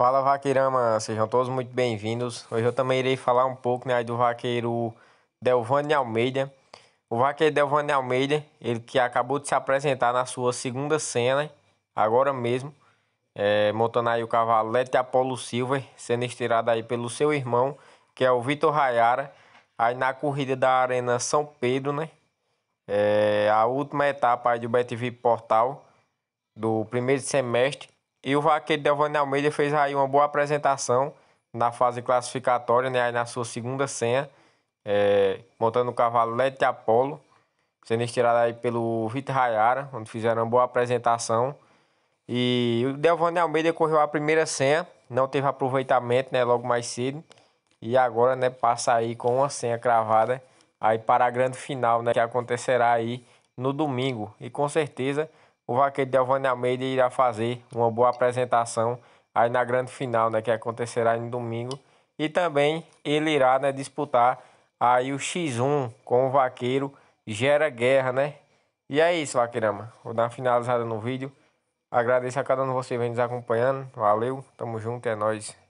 Fala Vaqueirama, sejam todos muito bem-vindos. Hoje eu também irei falar um pouco né, do vaqueiro Delvane Almeida. O vaqueiro Delvane Almeida, ele que acabou de se apresentar na sua segunda cena, agora mesmo, é, montando aí o cavalete Apolo Silva, sendo estirado aí pelo seu irmão, que é o Vitor Rayara, aí na corrida da Arena São Pedro, né? É, a última etapa aí do BTV Portal do primeiro semestre e o vaqueiro Delvani Almeida fez aí uma boa apresentação na fase classificatória, né? Aí na sua segunda senha, é, montando o cavalo Lete Apolo, sendo estirado aí pelo Vitor Rayara, onde fizeram uma boa apresentação. E o Delvani Almeida correu a primeira senha, não teve aproveitamento, né? Logo mais cedo. E agora, né, passa aí com uma senha cravada aí para a grande final, né? Que acontecerá aí no domingo. E com certeza o vaqueiro Delvani Almeida irá fazer uma boa apresentação aí na grande final, né, que acontecerá no domingo. E também ele irá né, disputar aí o X1 com o vaqueiro Gera Guerra, né? E é isso, vaqueirama. Vou dar uma finalizada no vídeo. Agradeço a cada um de vocês que vem nos acompanhando. Valeu, tamo junto, é nóis.